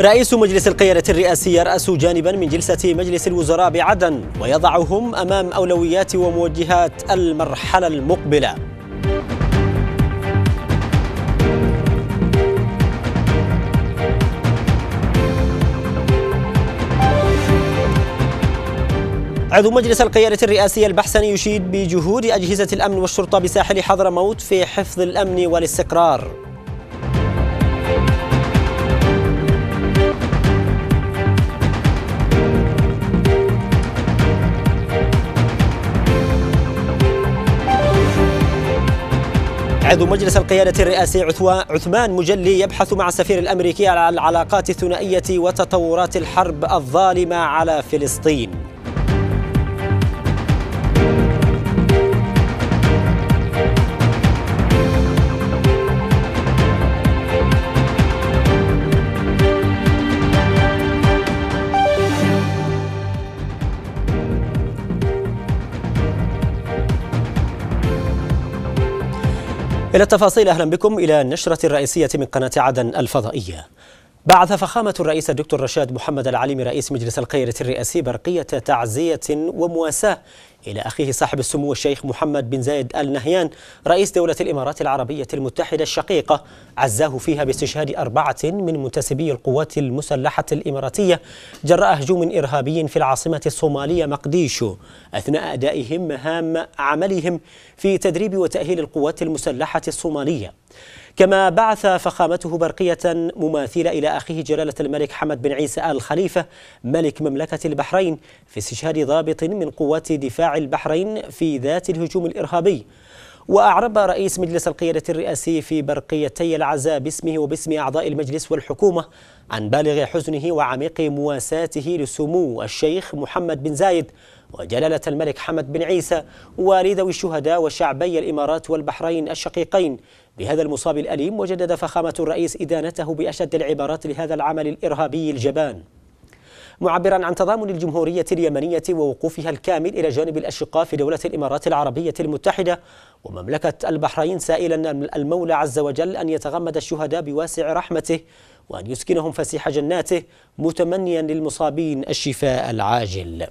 رئيس مجلس القيادة الرئاسي يرأس جانبا من جلسة مجلس الوزراء بعدن ويضعهم أمام أولويات وموجهات المرحلة المقبلة عضو مجلس القيادة الرئاسي البحسني يشيد بجهود أجهزة الأمن والشرطة بساحل حضرموت في حفظ الأمن والاستقرار عضو مجلس القيادة الرئاسي عثمان مجلي يبحث مع السفير الأمريكي على العلاقات الثنائية وتطورات الحرب الظالمة على فلسطين إلى التفاصيل أهلا بكم إلى النشرة الرئيسية من قناة عدن الفضائية بعث فخامة الرئيس الدكتور رشاد محمد العليمي رئيس مجلس القيرة الرئاسي برقية تعزية ومواساة إلى أخيه صاحب السمو الشيخ محمد بن زايد آل نهيان رئيس دولة الإمارات العربية المتحدة الشقيقة عزاه فيها باستشهاد أربعة من منتسبي القوات المسلحة الإماراتية جراء هجوم إرهابي في العاصمة الصومالية مقديشو أثناء أدائهم مهام عملهم في تدريب وتأهيل القوات المسلحة الصومالية كما بعث فخامته برقية مماثلة إلى أخيه جلالة الملك حمد بن عيسى آل خليفة ملك مملكة البحرين في استشهاد ضابط من قوات دفاع البحرين في ذات الهجوم الإرهابي وأعرب رئيس مجلس القيادة الرئاسي في برقيتي العزاء باسمه وباسم أعضاء المجلس والحكومة عن بالغ حزنه وعميق مواساته لسمو الشيخ محمد بن زايد وجلالة الملك حمد بن عيسى ولذوي الشهداء وشعبي الإمارات والبحرين الشقيقين بهذا المصاب الأليم وجدد فخامة الرئيس إدانته بأشد العبارات لهذا العمل الإرهابي الجبان معبرا عن تضامن الجمهورية اليمنية ووقوفها الكامل إلى جانب الأشقاء في دولة الإمارات العربية المتحدة ومملكة البحرين سائلا المولى عز وجل أن يتغمد الشهداء بواسع رحمته وأن يسكنهم فسيح جناته متمنيا للمصابين الشفاء العاجل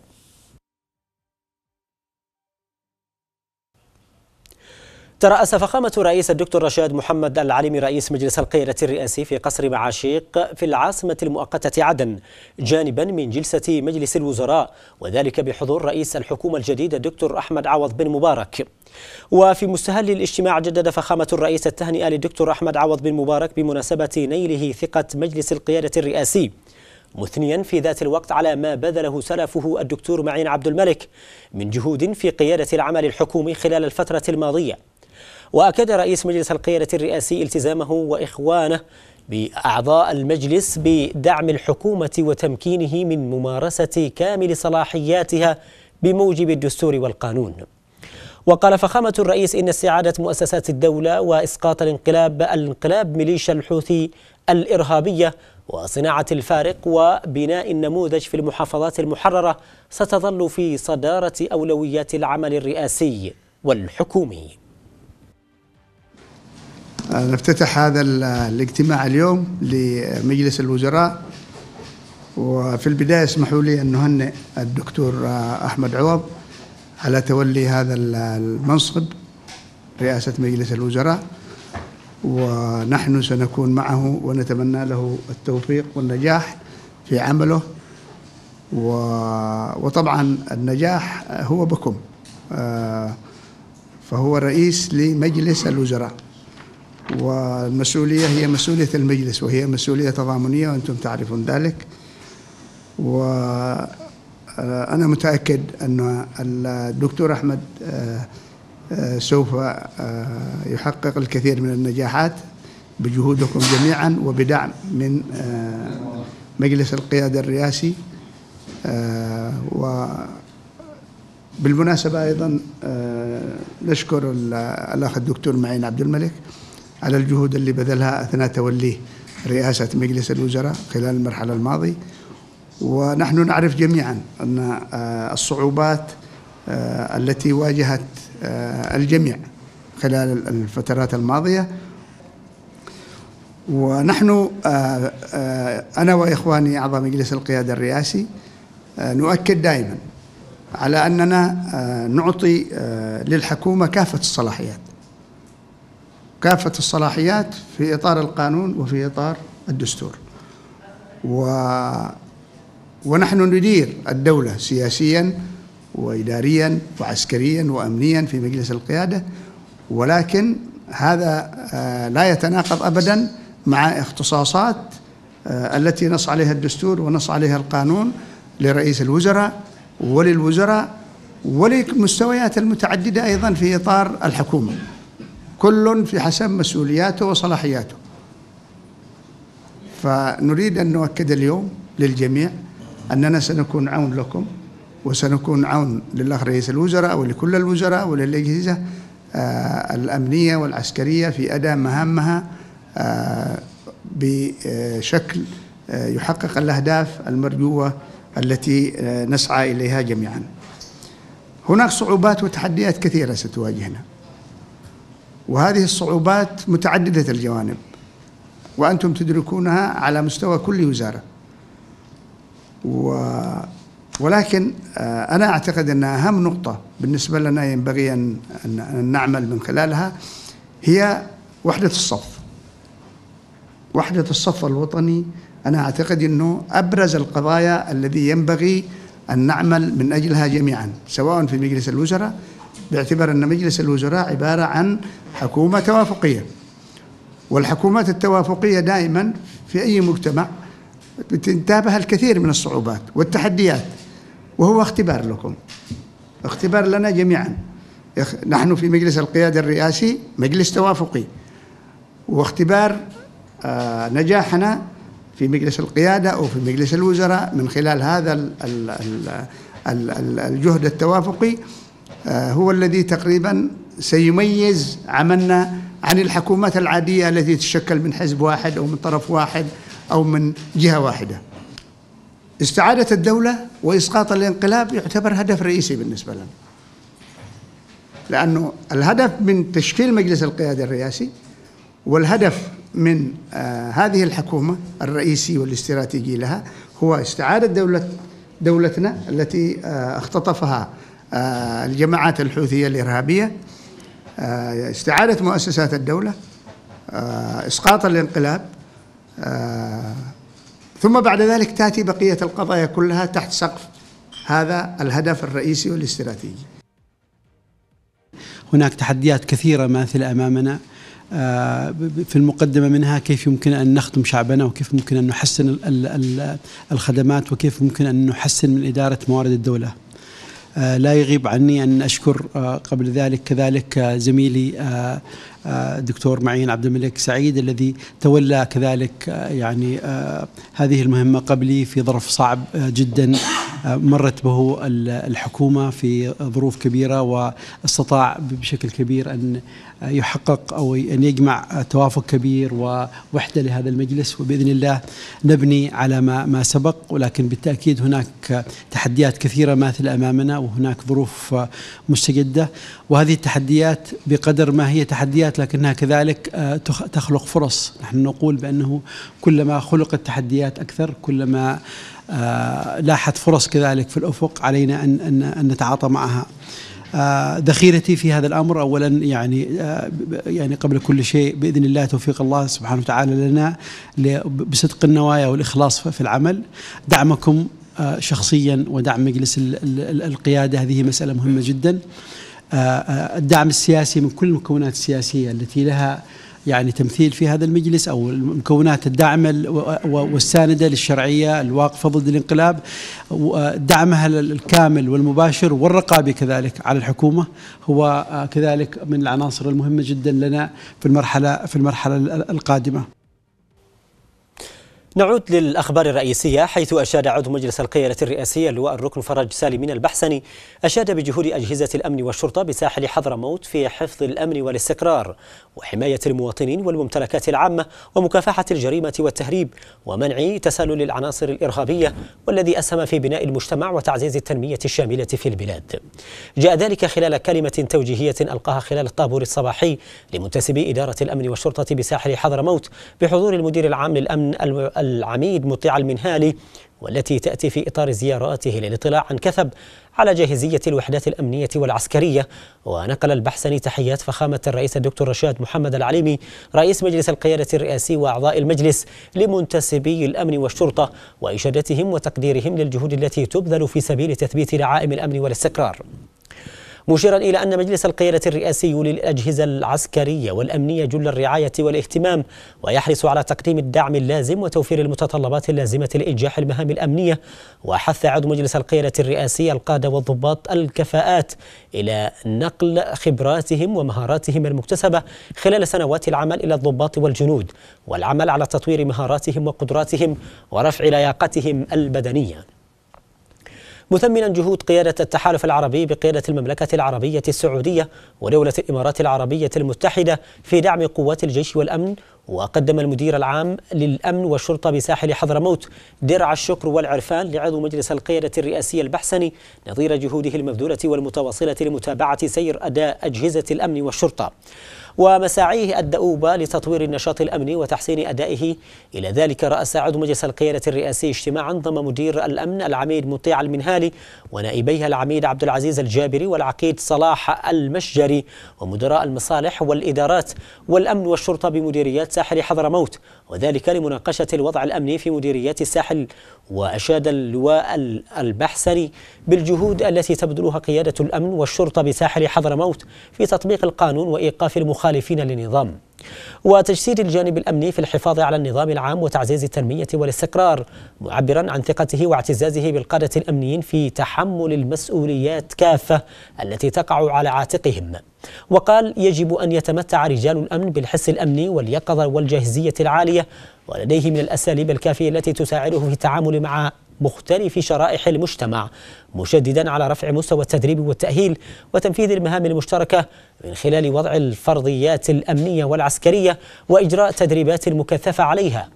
ترأس فخامة رئيس الدكتور رشاد محمد العليمي رئيس مجلس القيادة الرئاسي في قصر معاشيق في العاصمة المؤقتة عدن جانبا من جلسة مجلس الوزراء وذلك بحضور رئيس الحكومة الجديد الدكتور أحمد عوض بن مبارك وفي مستهل الاجتماع جدد فخامة الرئيس التهنئة للدكتور أحمد عوض بن مبارك بمناسبة نيله ثقة مجلس القيادة الرئاسي مثنيا في ذات الوقت على ما بذله سلفه الدكتور معين عبد الملك من جهود في قيادة العمل الحكومي خلال الفترة الماضية وأكد رئيس مجلس القيادة الرئاسي التزامه وإخوانه بأعضاء المجلس بدعم الحكومة وتمكينه من ممارسة كامل صلاحياتها بموجب الدستور والقانون وقال فخامة الرئيس إن استعادة مؤسسات الدولة وإسقاط الانقلاب الانقلاب ميليشيا الحوثي الإرهابية وصناعة الفارق وبناء النموذج في المحافظات المحررة ستظل في صدارة أولويات العمل الرئاسي والحكومي آه، نفتتح هذا الاجتماع اليوم لمجلس الوزراء وفي البداية اسمحوا لي أن نهنئ الدكتور آه، أحمد عوض على تولي هذا المنصب رئاسة مجلس الوزراء ونحن سنكون معه ونتمنى له التوفيق والنجاح في عمله وطبعا النجاح هو بكم آه، فهو رئيس لمجلس الوزراء والمسؤولية هي مسؤولية المجلس وهي مسؤولية تضامنية وأنتم تعرفون ذلك وأنا آه، متأكد أن الدكتور أحمد آه، آه، سوف يحقق الكثير من النجاحات بجهودكم جميعا وبدعم من مجلس القيادة الرئاسي و بالمناسبة أيضا نشكر الأخ الدكتور معين عبد الملك على الجهود اللي بذلها أثناء توليه رئاسة مجلس الوزراء خلال المرحلة الماضية ونحن نعرف جميعا أن آه، الصعوبات آه، التي واجهت آه، الجميع خلال الفترات الماضية ونحن أنا وإخواني أعضاء مجلس القيادة الرئاسي نؤكد دائما على أننا نعطي للحكومة كافة الصلاحيات كافة الصلاحيات في إطار القانون وفي إطار الدستور و ونحن ندير الدولة سياسيا وإداريا وعسكريا وأمنيا في مجلس القيادة ولكن هذا آه، لا يتناقض أبدا مع اختصاصات آه، التي نص عليها الدستور ونص عليها القانون لرئيس الوزراء وللوزراء ولمستويات المتعددة أيضا في إطار الحكومة كل في حسب مسؤولياته وصلاحياته فنريد أن نؤكد اليوم للجميع أننا سنكون عون لكم وسنكون عون للأخ رئيس الوزراء ولكل الوزراء وللأجهزة آه، الأمنية والعسكرية في أداء مهامها آه، بشكل آه، يحقق الأهداف المرجوة التي نسعى إليها جميعا هناك صعوبات وتحديات كثيرة ستواجهنا وهذه الصعوبات متعددة الجوانب وأنتم تدركونها على مستوى كل وزارة و ولكن آه، أنا أعتقد أن أهم نقطة بالنسبة لنا ينبغي أن نعمل من خلالها هي وحدة الصف وحدة الصف الوطني أنا أعتقد أنه أبرز القضايا الذي ينبغي أن نعمل من أجلها جميعا سواء في مجلس الوزراء باعتبار أن مجلس الوزراء عبارة عن حكومة توافقية والحكومات التوافقية دائما في أي مجتمع تنتابها الكثير من الصعوبات والتحديات وهو اختبار لكم اختبار لنا جميعا نحن في مجلس القيادة الرئاسي مجلس توافقي واختبار آه، نجاحنا في مجلس القيادة أو في مجلس الوزراء من خلال هذا الجهد التوافقي آه، هو الذي تقريبا سيميز عملنا عن الحكومات العادية التي تشكل من حزب واحد أو من طرف واحد أو من جهة واحدة استعادة الدولة وإسقاط الانقلاب يعتبر هدف رئيسي بالنسبة لنا لأنه الهدف من تشكيل مجلس القيادة الرئاسي والهدف من آه هذه الحكومة الرئيسي والاستراتيجي لها هو استعادة دولة دولتنا التي آه اختطفها آه، الجماعات الحوثية الإرهابية آه، استعادة مؤسسات الدولة آه، إسقاط الانقلاب ثم بعد ذلك تأتي بقية القضايا كلها تحت سقف هذا الهدف الرئيسي والاستراتيجي هناك تحديات كثيرة ماثلة أمامنا في المقدمة منها كيف يمكن أن نخدم شعبنا وكيف يمكن أن نحسن الخدمات وكيف يمكن أن نحسن من إدارة موارد الدولة آه، لا يغيب عني أن أشكر آه، قبل ذلك كذلك آه، زميلي الدكتور معين عبد الملك سعيد الذي تولى كذلك آه، يعني آه، هذه المهمة قبلي في ظرف صعب آه، جدا مرت به الحكومة في ظروف كبيرة واستطاع بشكل كبير أن يحقق أو أن يجمع توافق كبير ووحدة لهذا المجلس وبإذن الله نبني على ما, ما سبق ولكن بالتأكيد هناك تحديات كثيرة ماثلة أمامنا وهناك ظروف مستجدة وهذه التحديات بقدر ما هي تحديات تحديات لكنها كذلك آه، تخلق فرص نحن نقول بأنه كلما خلقت تحديات أكثر كلما آه، لاحت فرص كذلك في الأفق علينا أن نتعاطى معها ذخيرتي آه، في هذا الامر اولا يعني يعني قبل كل شيء باذن الله توفيق الله سبحانه وتعالى لنا بصدق النوايا والاخلاص في العمل دعمكم شخصيا ودعم مجلس القياده هذه مساله مهمه جدا آه، آه، الدعم السياسي من كل المكونات السياسية التي لها يعني تمثيل في هذا المجلس أو المكونات الداعمة والساندة للشرعية الواقفة ضد الانقلاب آه، دعمها الكامل والمباشر والرقابي كذلك على الحكومة هو كذلك من العناصر المهمة جدا لنا في المرحلة في المرحلة القادمة نعود للأخبار الرئيسية حيث أشاد عضو مجلس القيادة الرئاسية اللواء الركن فرج سالم من البحسني أشاد بجهود أجهزة الأمن والشرطة بساحل حضرموت في حفظ الأمن والاستقرار وحماية المواطنين والممتلكات العامة ومكافحة الجريمة والتهريب ومنع تسلل العناصر الإرهابية والذي أسهم في بناء المجتمع وتعزيز التنمية الشاملة في البلاد جاء ذلك خلال كلمة توجيهية ألقاها خلال الطابور الصباحي لمنتسبي إدارة الأمن والشرطة بساحل حضرموت بحضور المدير العام للأمن العميد مطيع المنهالي والتي تأتي في إطار زياراته للاطلاع عن كثب على جاهزية الوحدات الأمنية والعسكرية ونقل البحسني تحيات فخامة الرئيس الدكتور رشاد محمد العليمي رئيس مجلس القيادة الرئاسي وأعضاء المجلس لمنتسبي الأمن والشرطة وإشادتهم وتقديرهم للجهود التي تبذل في سبيل تثبيت دعائم الأمن والاستقرار مشيرا إلى أن مجلس القيادة الرئاسي للأجهزة العسكرية والأمنية جل الرعاية والاهتمام ويحرص على تقديم الدعم اللازم وتوفير المتطلبات اللازمة لإنجاح المهام الأمنية وحث عضو مجلس القيادة الرئاسي القادة والضباط الكفاءات إلى نقل خبراتهم ومهاراتهم المكتسبة خلال سنوات العمل إلى الضباط والجنود والعمل على تطوير مهاراتهم وقدراتهم ورفع لياقتهم البدنيه مثمنا جهود قيادة التحالف العربي بقيادة المملكة العربية السعودية ودولة الإمارات العربية المتحدة في دعم قوات الجيش والأمن وقدم المدير العام للأمن والشرطة بساحل حضرموت درع الشكر والعرفان لعضو مجلس القيادة الرئاسي البحسني نظير جهوده المبذولة والمتواصلة لمتابعة سير أداء أجهزة الأمن والشرطة ومساعيه الدؤوبة لتطوير النشاط الأمني وتحسين أدائه إلى ذلك رأس عضو مجلس القيادة الرئاسي اجتماعا ضم مدير الأمن العميد مطيع المنهالي ونائبيها العميد عبد العزيز الجابري والعقيد صلاح المشجري ومدراء المصالح والإدارات والأمن والشرطة بمديريات ساحل حضرموت وذلك لمناقشة الوضع الأمني في مديريات الساحل وأشاد اللواء البحسري بالجهود التي تبذلها قيادة الأمن والشرطة بساحل حضرموت في تطبيق القانون وإيقاف المخالفين للنظام وتجسيد الجانب الأمني في الحفاظ على النظام العام وتعزيز التنمية والاستقرار معبرا عن ثقته واعتزازه بالقادة الأمنيين في تحمل المسؤوليات كافة التي تقع على عاتقهم وقال يجب أن يتمتع رجال الأمن بالحس الأمني واليقظة والجاهزية العالية ولديه من الأساليب الكافية التي تساعده في التعامل مع مختلف شرائح المجتمع مشددا على رفع مستوى التدريب والتأهيل وتنفيذ المهام المشتركة من خلال وضع الفرضيات الأمنية والعسكرية وإجراء تدريبات مكثفة عليها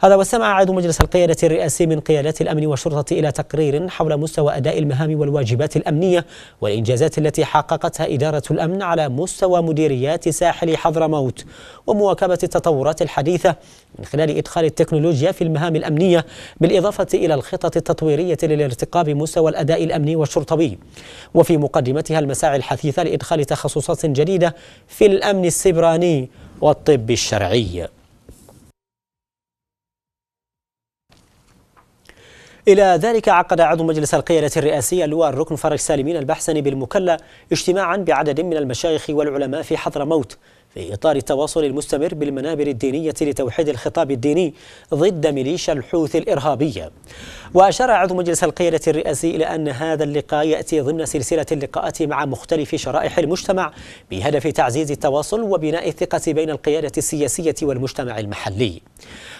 هذا وسمع عضو مجلس القيادة الرئاسي من قيادات الأمن والشرطة إلى تقرير حول مستوى أداء المهام والواجبات الأمنية والإنجازات التي حققتها إدارة الأمن على مستوى مديريات ساحل حضرموت ومواكبة التطورات الحديثة من خلال إدخال التكنولوجيا في المهام الأمنية بالإضافة إلى الخطط التطويرية للارتقاء بمستوى الأداء الأمني والشرطوي وفي مقدمتها المساعي الحثيثة لإدخال تخصصات جديدة في الأمن السبراني والطب الشرعي إلى ذلك عقد عضو مجلس القيادة الرئاسي اللواء الركن فرج سالمين البحسني بالمكلا اجتماعا بعدد من المشايخ والعلماء في حضرموت في إطار التواصل المستمر بالمنابر الدينية لتوحيد الخطاب الديني ضد ميليشيا الحوثي الإرهابية وأشار عضو مجلس القيادة الرئاسي إلى أن هذا اللقاء يأتي ضمن سلسلة اللقاءات مع مختلف شرائح المجتمع بهدف تعزيز التواصل وبناء الثقة بين القيادة السياسية والمجتمع المحلي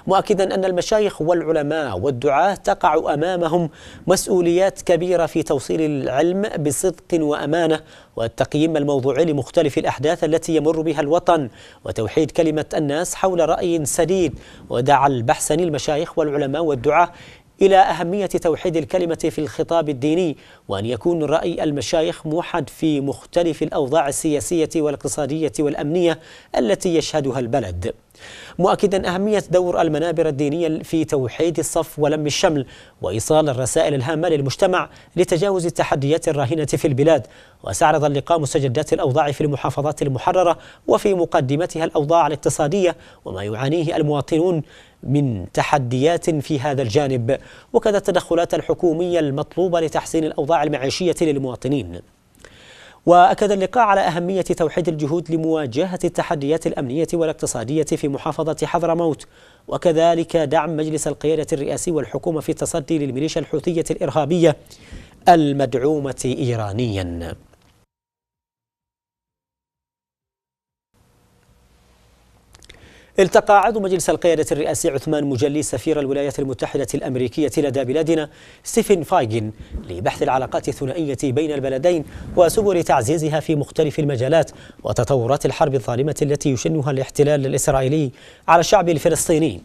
مؤكدا أن المشايخ والعلماء والدعاة تقع أمامهم مسؤوليات كبيرة في توصيل العلم بصدق وأمانة والتقييم الموضوعي لمختلف الأحداث التي يمر بها الوطن وتوحيد كلمة الناس حول رأي سديد ودعا البحسني المشايخ والعلماء والدعاة إلى أهمية توحيد الكلمة في الخطاب الديني وأن يكون رأي المشايخ موحد في مختلف الأوضاع السياسية والاقتصادية والأمنية التي يشهدها البلد مؤكدا أهمية دور المنابر الدينية في توحيد الصف ولم الشمل وإيصال الرسائل الهامة للمجتمع لتجاوز التحديات الراهنة في البلاد واستعرض اللقاء مستجدات الأوضاع في المحافظات المحررة وفي مقدمتها الأوضاع الاقتصادية وما يعانيه المواطنون من تحديات في هذا الجانب وكذا التدخلات الحكومية المطلوبة لتحسين الأوضاع المعيشية للمواطنين وأكد اللقاء على أهمية توحيد الجهود لمواجهة التحديات الأمنية والاقتصادية في محافظة حضرموت وكذلك دعم مجلس القيادة الرئاسي والحكومة في التصدي للميليشيا الحوثية الإرهابية المدعومة إيرانياً التقى عضو مجلس القيادة الرئاسي عثمان مجلي سفير الولايات المتحدة الأمريكية لدى بلادنا ستيفن فايجن لبحث العلاقات الثنائية بين البلدين وسبل تعزيزها في مختلف المجالات وتطورات الحرب الظالمة التي يشنها الاحتلال الإسرائيلي على الشعب الفلسطيني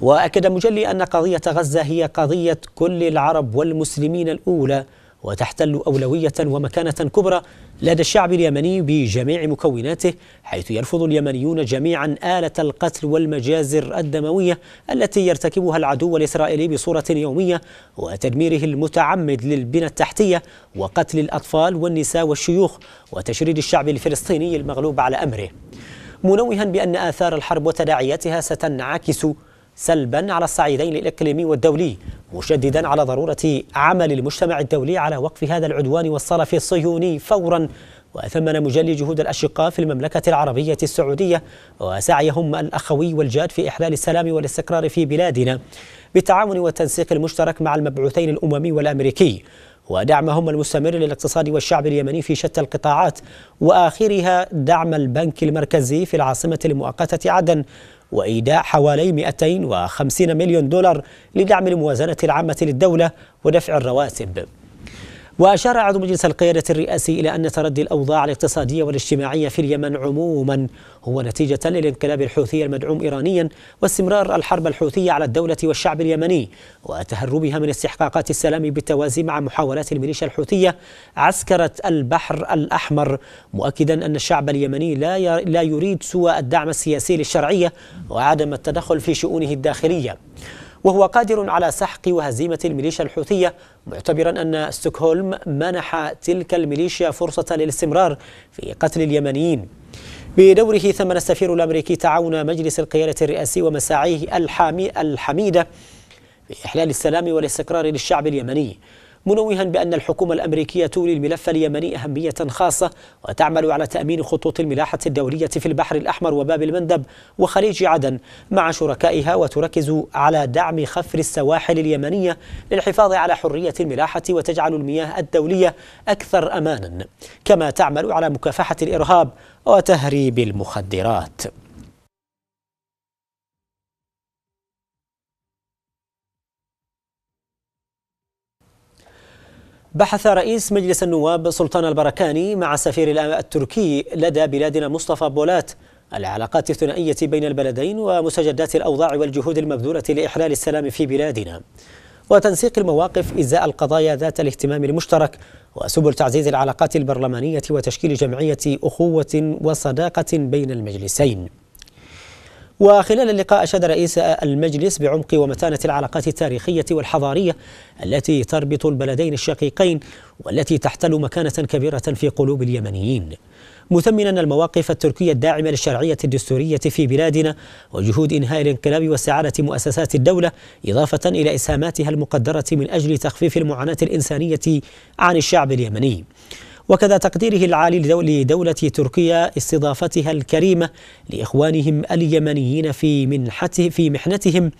وأكد مجلي أن قضية غزة هي قضية كل العرب والمسلمين الأولى وتحتل أولوية ومكانة كبرى لدى الشعب اليمني بجميع مكوناته حيث يرفض اليمنيون جميعا آلة القتل والمجازر الدموية التي يرتكبها العدو الإسرائيلي بصورة يومية وتدميره المتعمد للبنى التحتية وقتل الأطفال والنساء والشيوخ وتشريد الشعب الفلسطيني المغلوب على أمره منوها بأن آثار الحرب وتداعياتها ستنعكس سلبا على الصعيدين الاقليمي والدولي مشددا على ضروره عمل المجتمع الدولي على وقف هذا العدوان والصرف الصهيوني فورا وثمن مجلي جهود الأشقاء في المملكة العربية السعودية وسعيهم الأخوي والجاد في إحلال السلام والاستقرار في بلادنا بالتعاون والتنسيق المشترك مع المبعوثين الأممي والأمريكي ودعمهم المستمر للاقتصاد والشعب اليمني في شتى القطاعات وآخرها دعم البنك المركزي في العاصمة المؤقتة عدن وإيداع حوالي 250 مليون دولار لدعم الموازنة العامة للدولة ودفع الرواتب وأشار عضو مجلس القيادة الرئاسي إلى أن تردي الأوضاع الاقتصادية والاجتماعية في اليمن عموما هو نتيجة للانقلاب الحوثي المدعوم إيرانيا واستمرار الحرب الحوثية على الدولة والشعب اليمني وتهربها من استحقاقات السلام بالتوازي مع محاولات الميليشيا الحوثية عسكرة البحر الأحمر مؤكدا أن الشعب اليمني لا لا يريد سوى الدعم السياسي للشرعية وعدم التدخل في شؤونه الداخلية وهو قادر على سحق وهزيمة الميليشيا الحوثية معتبرا أن ستوكهولم منح تلك الميليشيا فرصة للاستمرار في قتل اليمنيين بدوره ثمن السفير الأمريكي تعاون مجلس القيادة الرئاسي ومساعيه الحامي الحميدة في إحلال السلام والاستقرار للشعب اليمني منوها بأن الحكومة الأمريكية تولي الملف اليمني أهمية خاصة وتعمل على تأمين خطوط الملاحة الدولية في البحر الأحمر وباب المندب وخليج عدن مع شركائها وتركز على دعم خفر السواحل اليمنية للحفاظ على حرية الملاحة وتجعل المياه الدولية أكثر أمانا كما تعمل على مكافحة الإرهاب وتهريب المخدرات بحث رئيس مجلس النواب سلطان البركاني مع سفير التركي لدى بلادنا مصطفى بولات العلاقات الثنائية بين البلدين ومستجدات الأوضاع والجهود المبذولة لإحلال السلام في بلادنا وتنسيق المواقف إزاء القضايا ذات الاهتمام المشترك وسبل تعزيز العلاقات البرلمانية وتشكيل جمعية أخوة وصداقة بين المجلسين وخلال اللقاء أشاد رئيس المجلس بعمق ومتانة العلاقات التاريخية والحضارية التي تربط البلدين الشقيقين والتي تحتل مكانة كبيرة في قلوب اليمنيين مثمنا المواقف التركية الداعمة للشرعية الدستورية في بلادنا وجهود إنهاء الانقلاب واستعادة مؤسسات الدولة إضافة إلى إسهاماتها المقدرة من أجل تخفيف المعاناة الإنسانية عن الشعب اليمني وكذا تقديره العالي لدولة تركيا استضافتها الكريمة لإخوانهم اليمنيين في منحته في محنتهم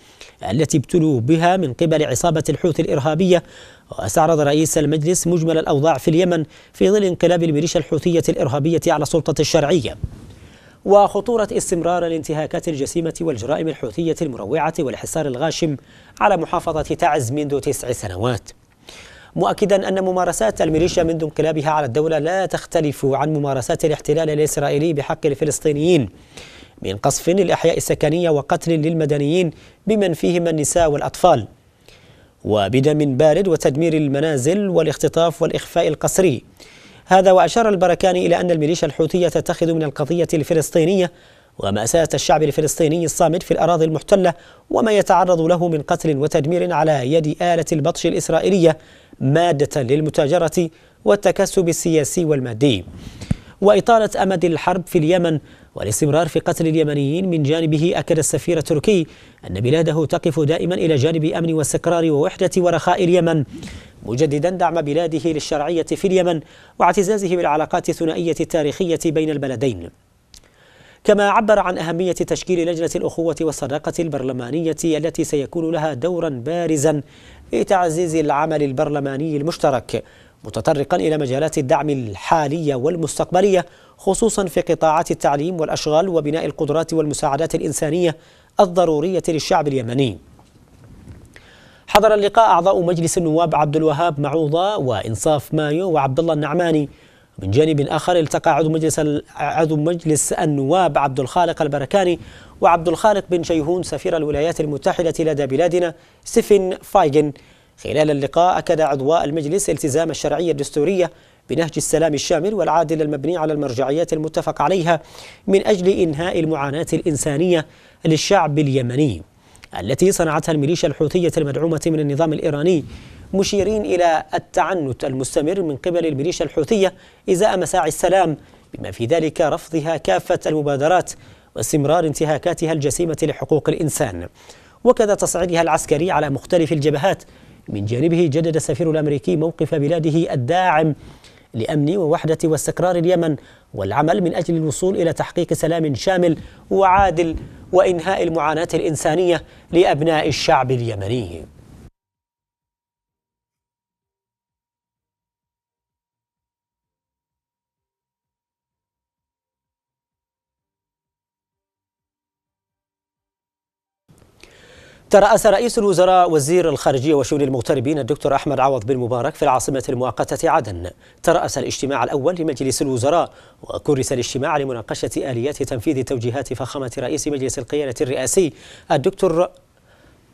التي ابتلوا بها من قبل عصابة الحوثي الإرهابية واستعرض رئيس المجلس مجمل الأوضاع في اليمن في ظل انقلاب الميليشيا الحوثية الإرهابية على السلطة الشرعية وخطورة استمرار الانتهاكات الجسيمة والجرائم الحوثية المروعة والحصار الغاشم على محافظة تعز منذ تسع سنوات مؤكدا أن ممارسات الميليشيا منذ انقلابها على الدولة لا تختلف عن ممارسات الاحتلال الإسرائيلي بحق الفلسطينيين من قصف للأحياء السكنية وقتل للمدنيين بمن فيهم النساء والأطفال وبدم بارد وتدمير المنازل والاختطاف والإخفاء القسري هذا وأشار البركاني إلى أن الميليشيا الحوثية تتخذ من القضية الفلسطينية ومأساة الشعب الفلسطيني الصامد في الأراضي المحتلة وما يتعرض له من قتل وتدمير على يد آلة البطش الإسرائيلية مادة للمتاجرة والتكسب السياسي والمادي وإطالة أمد الحرب في اليمن والاستمرار في قتل اليمنيين من جانبه أكد السفير التركي أن بلاده تقف دائما إلى جانب أمن واستقرار ووحدة ورخاء اليمن مجددا دعم بلاده للشرعية في اليمن واعتزازه بالعلاقات الثنائية التاريخية بين البلدين كما عبر عن أهمية تشكيل لجنة الأخوة والصداقة البرلمانية التي سيكون لها دورا بارزا لتعزيز العمل البرلماني المشترك متطرقا إلى مجالات الدعم الحالية والمستقبلية خصوصا في قطاعات التعليم والأشغال وبناء القدرات والمساعدات الإنسانية الضرورية للشعب اليمني حضر اللقاء أعضاء مجلس النواب عبد الوهاب معوضة وإنصاف مايو وعبد الله النعماني من جانب آخر التقى عضو مجلس عضو مجلس النواب عبد الخالق البركاني وعبد الخالق بن شيهون سفير الولايات المتحدة لدى بلادنا ستيفن فايجن خلال اللقاء أكد عضواء المجلس التزام الشرعية الدستورية بنهج السلام الشامل والعادل المبني على المرجعيات المتفق عليها من أجل إنهاء المعاناة الإنسانية للشعب اليمني التي صنعتها الميليشيا الحوثية المدعومة من النظام الإيراني مشيرين إلى التعنت المستمر من قبل الميليشيا الحوثية إزاء مساعي السلام بما في ذلك رفضها كافة المبادرات واستمرار انتهاكاتها الجسيمة لحقوق الإنسان وكذا تصعيدها العسكري على مختلف الجبهات من جانبه جدد السفير الأمريكي موقف بلاده الداعم لأمن ووحدة واستقرار اليمن والعمل من أجل الوصول إلى تحقيق سلام شامل وعادل وإنهاء المعاناة الإنسانية لأبناء الشعب اليمني ترأس رئيس الوزراء وزير الخارجية وشؤون المغتربين الدكتور أحمد عوض بن مبارك في العاصمة المؤقتة عدن ترأس الاجتماع الأول لمجلس الوزراء وكرس الاجتماع لمناقشة آليات تنفيذ توجيهات فخامة رئيس مجلس القيادة الرئاسي الدكتور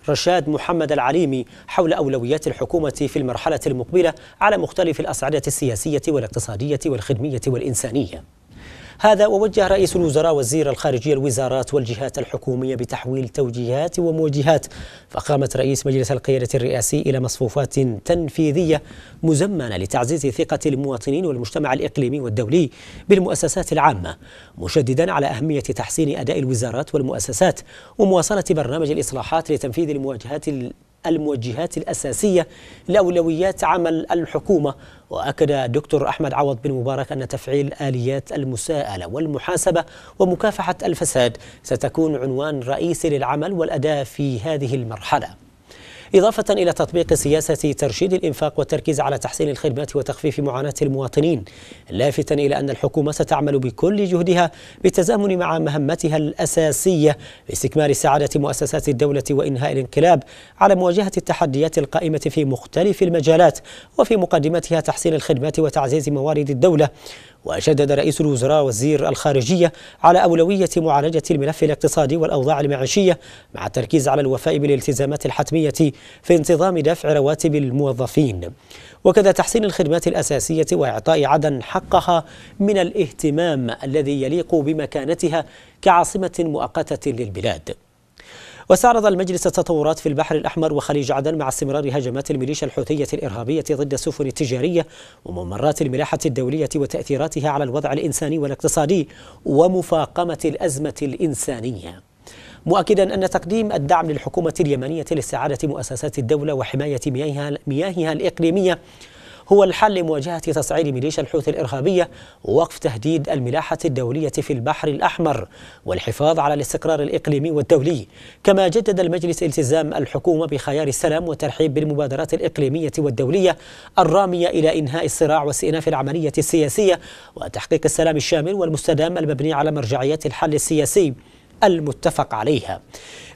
رشاد محمد العليمي حول أولويات الحكومة في المرحلة المقبلة على مختلف الأصعدة السياسية والاقتصادية والخدمية والإنسانية هذا ووجه رئيس الوزراء وزير الخارجية الوزارات والجهات الحكومية بتحويل توجيهات وموجهات فقامت رئيس مجلس القيادة الرئاسي إلى مصفوفات تنفيذية مزمنة لتعزيز ثقة المواطنين والمجتمع الإقليمي والدولي بالمؤسسات العامة مشددا على أهمية تحسين أداء الوزارات والمؤسسات ومواصلة برنامج الإصلاحات لتنفيذ المواجهات الموجهات الأساسية لأولويات عمل الحكومة وأكد الدكتور أحمد عوض بن مبارك أن تفعيل آليات المساءلة والمحاسبة ومكافحة الفساد ستكون عنوان رئيسي للعمل والأداء في هذه المرحلة إضافة إلى تطبيق سياسة ترشيد الإنفاق والتركيز على تحسين الخدمات وتخفيف معاناة المواطنين لافتا إلى أن الحكومة ستعمل بكل جهدها بالتزامن مع مهمتها الأساسية باستكمال سعادة مؤسسات الدولة وإنهاء الانقلاب على مواجهة التحديات القائمة في مختلف المجالات وفي مقدمتها تحسين الخدمات وتعزيز موارد الدولة وشدد رئيس الوزراء وزير الخارجية على أولوية معالجة الملف الاقتصادي والأوضاع المعيشية مع التركيز على الوفاء بالالتزامات الحتمية في انتظام دفع رواتب الموظفين وكذا تحسين الخدمات الأساسية وإعطاء عدن حقها من الاهتمام الذي يليق بمكانتها كعاصمة مؤقتة للبلاد واستعرض المجلس التطورات في البحر الأحمر وخليج عدن مع استمرار هجمات الميليشيا الحوثية الإرهابية ضد السفن التجارية وممرات الملاحة الدولية وتأثيراتها على الوضع الإنساني والاقتصادي ومفاقمة الأزمة الإنسانية مؤكدا أن تقديم الدعم للحكومة اليمنية لاستعادة مؤسسات الدولة وحماية مياهها, مياهها الإقليمية هو الحل لمواجهة تصعيد ميليشيا الحوثي الإرهابية ووقف تهديد الملاحة الدولية في البحر الأحمر والحفاظ على الاستقرار الإقليمي والدولي كما جدد المجلس التزام الحكومة بخيار السلام والترحيب بالمبادرات الإقليمية والدولية الرامية إلى إنهاء الصراع واستئناف العملية السياسية وتحقيق السلام الشامل والمستدام المبني على مرجعيات الحل السياسي المتفق عليها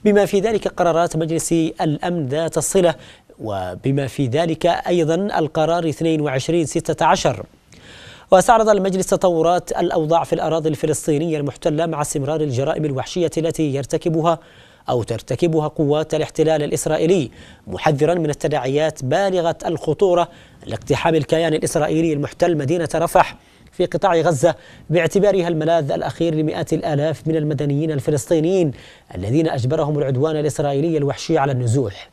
بما في ذلك قرارات مجلس الأمن ذات الصلة وبما في ذلك أيضا القرار 22 16 واستعرض المجلس تطورات الأوضاع في الأراضي الفلسطينية المحتلة مع استمرار الجرائم الوحشية التي يرتكبها أو ترتكبها قوات الاحتلال الإسرائيلي محذرا من التداعيات بالغة الخطورة لاقتحام الكيان الإسرائيلي المحتل مدينة رفح في قطاع غزة باعتبارها الملاذ الأخير لمئات الآلاف من المدنيين الفلسطينيين الذين أجبرهم العدوان الإسرائيلي الوحشي على النزوح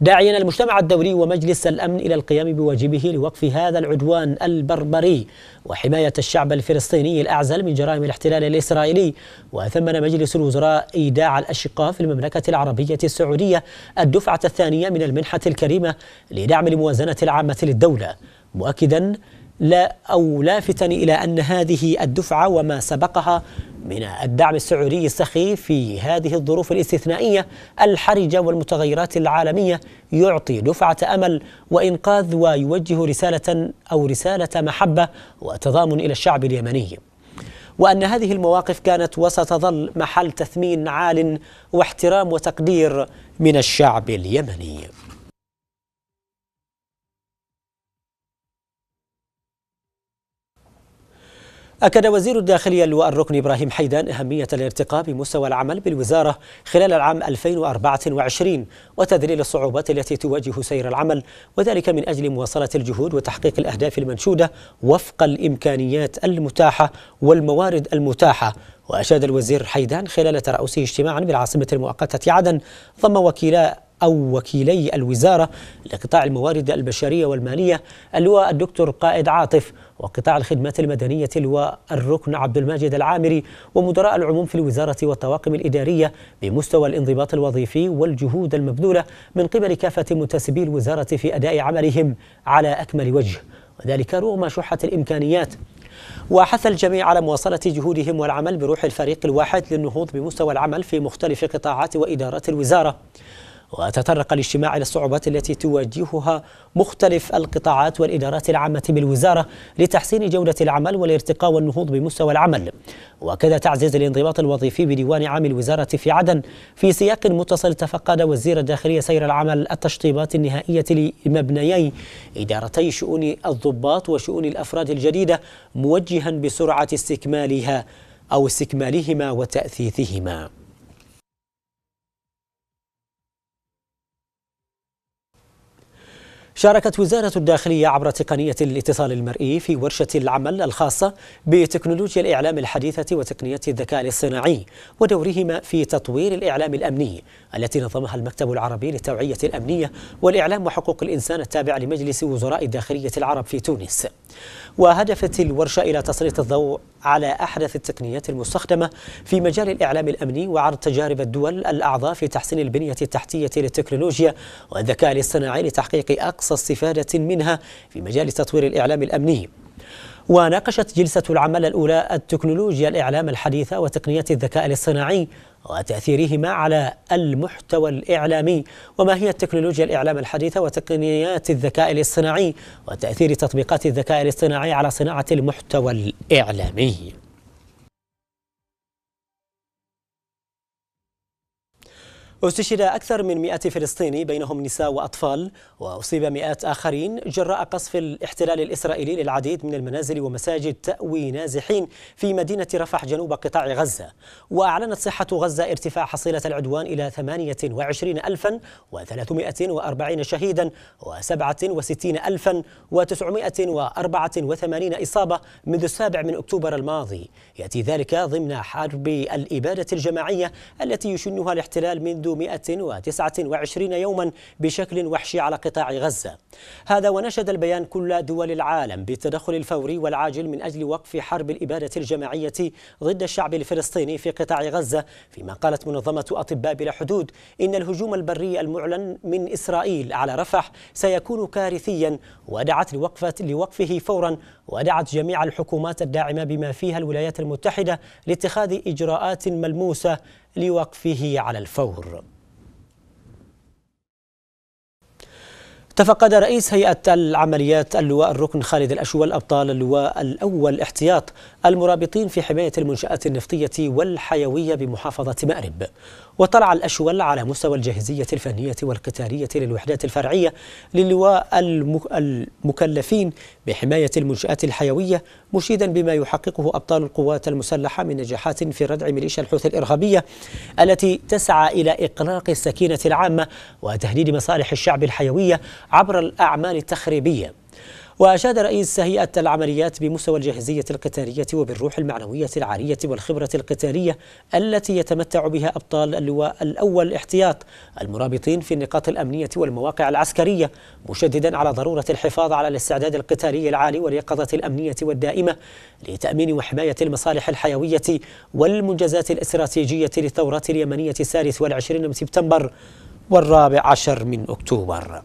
داعيا المجتمع الدولي ومجلس الأمن إلى القيام بواجبه لوقف هذا العدوان البربري وحماية الشعب الفلسطيني الأعزل من جرائم الاحتلال الإسرائيلي وثمن مجلس الوزراء إيداع الأشقاء في المملكة العربية السعودية الدفعة الثانية من المنحة الكريمة لدعم الموازنة العامة للدولة مؤكدا لا أو لافتا إلى أن هذه الدفعة وما سبقها من الدعم السعودي السخي في هذه الظروف الاستثنائية الحرجة والمتغيرات العالمية يعطي دفعة أمل وإنقاذ ويوجه رسالة أو رسالة محبة وتضامن إلى الشعب اليمني وأن هذه المواقف كانت وستظل محل تثمين عال واحترام وتقدير من الشعب اليمني أكد وزير الداخلية اللواء الركن إبراهيم حيدان أهمية الارتقاء بمستوى العمل بالوزارة خلال العام 2024 وتذليل الصعوبات التي تواجه سير العمل وذلك من أجل مواصلة الجهود وتحقيق الأهداف المنشودة وفق الإمكانيات المتاحة والموارد المتاحة وأشاد الوزير حيدان خلال ترأسه اجتماعا بالعاصمة المؤقتة عدن ضم وكيلاء أو وكيلي الوزارة لقطاع الموارد البشرية والمالية اللواء الدكتور قائد عاطف وقطاع الخدمات المدنية اللواء الركن عبد الماجد العامري ومدراء العموم في الوزارة والطواقم الإدارية بمستوى الانضباط الوظيفي والجهود المبذولة من قبل كافة منتسبي الوزارة في أداء عملهم على أكمل وجه وذلك رغم شحة الإمكانيات وحث الجميع على مواصلة جهودهم والعمل بروح الفريق الواحد للنهوض بمستوى العمل في مختلف قطاعات وإدارات الوزارة وتطرق الاجتماع إلى الصعوبات التي تواجهها مختلف القطاعات والإدارات العامة بالوزارة لتحسين جودة العمل والارتقاء والنهوض بمستوى العمل وكذا تعزيز الانضباط الوظيفي بديوان عام الوزارة في عدن في سياق متصل تفقد وزير الداخلية سير العمل التشطيبات النهائية لمبنيي إدارتي شؤون الضباط وشؤون الأفراد الجديدة موجها بسرعة استكمالها أو استكمالهما وتأثيثهما شاركت وزارة الداخلية عبر تقنية الاتصال المرئي في ورشة العمل الخاصة بتكنولوجيا الإعلام الحديثة وتقنية الذكاء الاصطناعي ودورهما في تطوير الإعلام الأمني التي نظمها المكتب العربي للتوعية الأمنية والإعلام وحقوق الإنسان التابع لمجلس وزراء الداخلية العرب في تونس وهدفت الورشة إلى تسليط الضوء على أحدث التقنيات المستخدمة في مجال الإعلام الأمني وعرض تجارب الدول الأعضاء في تحسين البنية التحتية للتكنولوجيا والذكاء الاصطناعي لتحقيق أقصى استفادة منها في مجال تطوير الإعلام الأمني وناقشت جلسة العمل الأولى التكنولوجيا الإعلام الحديثة وتقنيات الذكاء الاصطناعي وتأثيرهما على المحتوى الإعلامي وما هي التكنولوجيا الإعلام الحديثة وتقنيات الذكاء الاصطناعي وتأثير تطبيقات الذكاء الاصطناعي على صناعة المحتوى الإعلامي استشهد أكثر من 100 فلسطيني بينهم نساء وأطفال وأصيب مئات آخرين جراء قصف الاحتلال الإسرائيلي للعديد من المنازل ومساجد تأوي نازحين في مدينة رفح جنوب قطاع غزة وأعلنت صحة غزة ارتفاع حصيلة العدوان إلى 28340 شهيدا و67984 إصابة منذ السابع من أكتوبر الماضي يأتي ذلك ضمن حرب الإبادة الجماعية التي يشنها الاحتلال منذ 129 يوما بشكل وحشي على قطاع غزة هذا ونشد البيان كل دول العالم بالتدخل الفوري والعاجل من أجل وقف حرب الإبادة الجماعية ضد الشعب الفلسطيني في قطاع غزة فيما قالت منظمة أطباء بلا حدود إن الهجوم البري المعلن من إسرائيل على رفح سيكون كارثيا ودعت لوقفة لوقفه فورا ودعت جميع الحكومات الداعمة بما فيها الولايات المتحدة لاتخاذ إجراءات ملموسة لوقفه على الفور تفقد رئيس هيئة العمليات اللواء الركن خالد الأشول أبطال اللواء الأول احتياط المرابطين في حماية المنشآت النفطية والحيوية بمحافظة مأرب وطلع الأشول على مستوى الجاهزية الفنية والقتالية للوحدات الفرعية للواء المكلفين بحماية المنشآت الحيوية مشيدا بما يحققه أبطال القوات المسلحة من نجاحات في ردع ميليشيا الحوثي الإرهابية التي تسعى إلى إقلاق السكينة العامة وتهديد مصالح الشعب الحيوية عبر الأعمال التخريبية وأشاد رئيس هيئة العمليات بمستوى الجاهزية القتالية وبالروح المعنوية العالية والخبرة القتالية التي يتمتع بها أبطال اللواء الأول احتياط المرابطين في النقاط الأمنية والمواقع العسكرية مشددا على ضرورة الحفاظ على الاستعداد القتالي العالي واليقظة الأمنية والدائمة لتأمين وحماية المصالح الحيوية والمنجزات الاستراتيجية للثورات اليمنية الثالث والعشرين من سبتمبر والرابع عشر من أكتوبر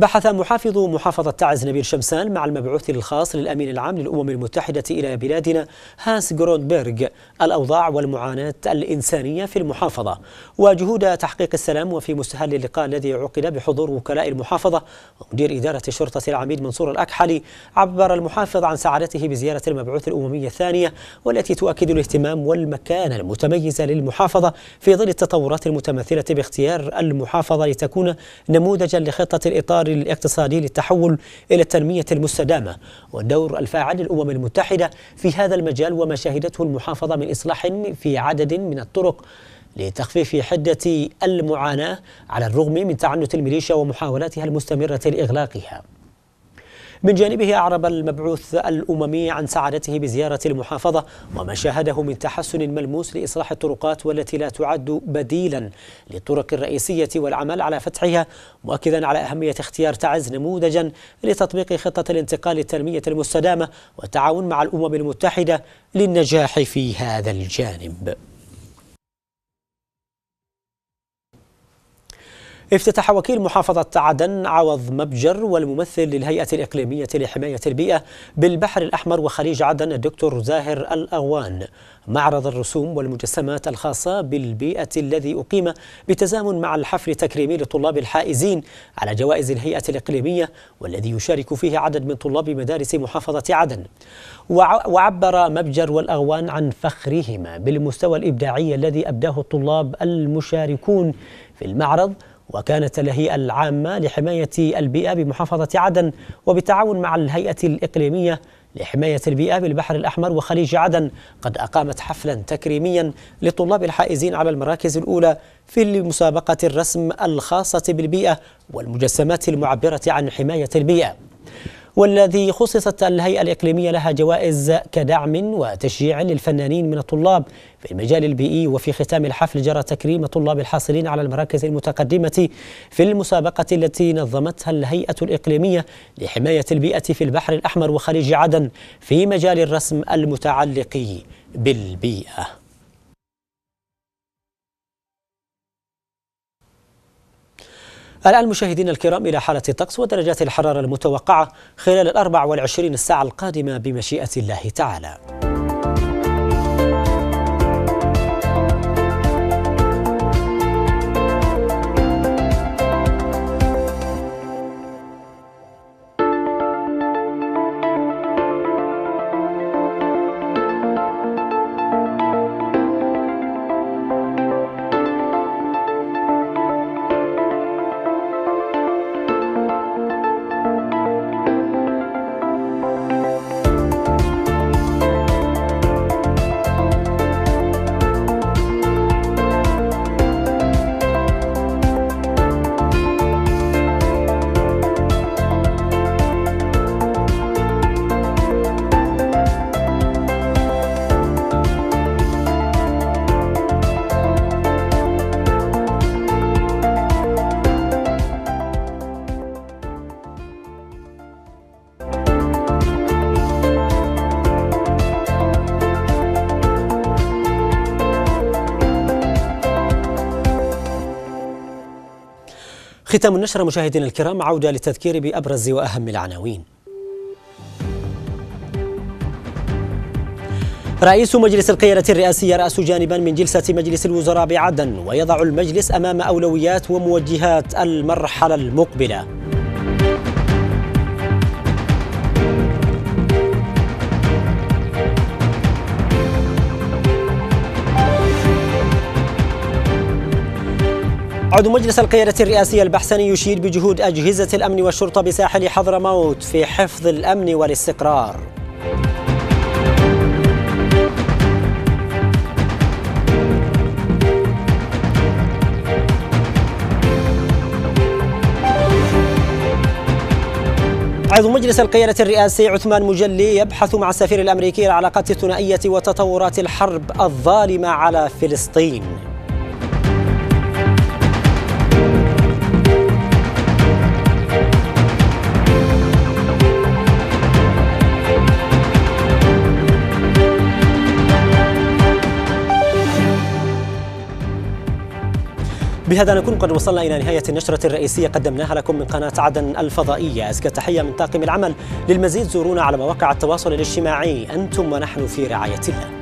بحث محافظ محافظة تعز نبيل شمسان مع المبعوث الخاص للأمين العام للأمم المتحدة إلى بلادنا هانس جرونبرغ الأوضاع والمعاناة الإنسانية في المحافظة وجهود تحقيق السلام وفي مستهل اللقاء الذي عقد بحضور وكلاء المحافظة ومدير إدارة الشرطة العميد منصور الأكحلي عبر المحافظ عن سعادته بزيارة المبعوث الأممية الثانية والتي تؤكد الاهتمام والمكانة المتميزة للمحافظة في ظل التطورات المتمثلة باختيار المحافظة لتكون نموذجا لخطة الإطار الاقتصادي للتحول إلى التنمية المستدامة والدور الفاعل للأمم المتحدة في هذا المجال وما شهدته المحافظة من إصلاح في عدد من الطرق لتخفيف حدة المعاناة على الرغم من تعنت الميليشيا ومحاولاتها المستمرة لإغلاقها من جانبه أعرب المبعوث الأممي عن سعادته بزيارة المحافظة وما شاهده من تحسن ملموس لإصلاح الطرقات والتي لا تعد بديلا للطرق الرئيسية والعمل على فتحها مؤكدا على أهمية اختيار تعز نموذجا لتطبيق خطة الانتقال للتنمية المستدامة والتعاون مع الأمم المتحدة للنجاح في هذا الجانب افتتح وكيل محافظة عدن عوض مبجر والممثل للهيئة الإقليمية لحماية البيئة بالبحر الأحمر وخليج عدن الدكتور زاهر الأغوان معرض الرسوم والمجسمات الخاصة بالبيئة الذي أقيم بتزامن مع الحفل التكريمي للطلاب الحائزين على جوائز الهيئة الإقليمية والذي يشارك فيه عدد من طلاب مدارس محافظة عدن وعبر مبجر والأغوان عن فخرهما بالمستوى الإبداعي الذي أبداه الطلاب المشاركون في المعرض وكانت الهيئة العامة لحماية البيئة بمحافظة عدن وبالتعاون مع الهيئة الإقليمية لحماية البيئة بالبحر الأحمر وخليج عدن قد أقامت حفلا تكريميا للطلاب الحائزين على المراكز الأولى في مسابقة الرسم الخاصة بالبيئة والمجسمات المعبرة عن حماية البيئة والذي خصصت الهيئة الإقليمية لها جوائز كدعم وتشجيع للفنانين من الطلاب في المجال البيئي e وفي ختام الحفل جرى تكريم الطلاب الحاصلين على المراكز المتقدمة في المسابقة التي نظمتها الهيئة الإقليمية لحماية البيئة في البحر الأحمر وخليج عدن في مجال الرسم المتعلق بالبيئة الآن مشاهدينا الكرام إلى حالة الطقس ودرجات الحرارة المتوقعة خلال الأربع والعشرين الساعة القادمة بمشيئة الله تعالى ختام النشرة مشاهدينا الكرام عودة للتذكير بأبرز وأهم العناوين رئيس مجلس القيادة الرئاسية يرأس جانبا من جلسة مجلس الوزراء بعدن ويضع المجلس أمام أولويات وموجهات المرحلة المقبلة عضو مجلس القيادة الرئاسي البحسني يشيد بجهود أجهزة الأمن والشرطة بساحل حضرموت في حفظ الأمن والاستقرار عضو مجلس القيادة الرئاسي عثمان مجلي يبحث مع السفير الأمريكي العلاقات الثنائية وتطورات الحرب الظالمة على فلسطين بهذا نكون قد وصلنا إلى نهاية النشرة الرئيسية قدمناها لكم من قناة عدن الفضائية أزكى تحية من طاقم العمل للمزيد زورونا على مواقع التواصل الاجتماعي أنتم ونحن في رعاية الله